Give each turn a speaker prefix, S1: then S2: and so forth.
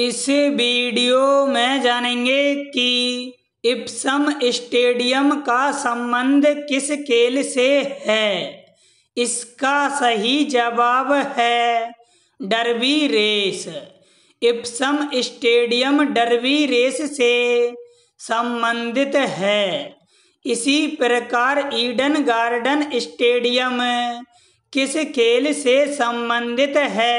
S1: इस वीडियो में जानेंगे कि इप्सम स्टेडियम का संबंध किस खेल से है इसका सही जवाब है Derby race Epsom stadium Derby race से संबंधित है इसी प्रकार ईडन गार्डन स्टेडियम किस खेल से संबंधित है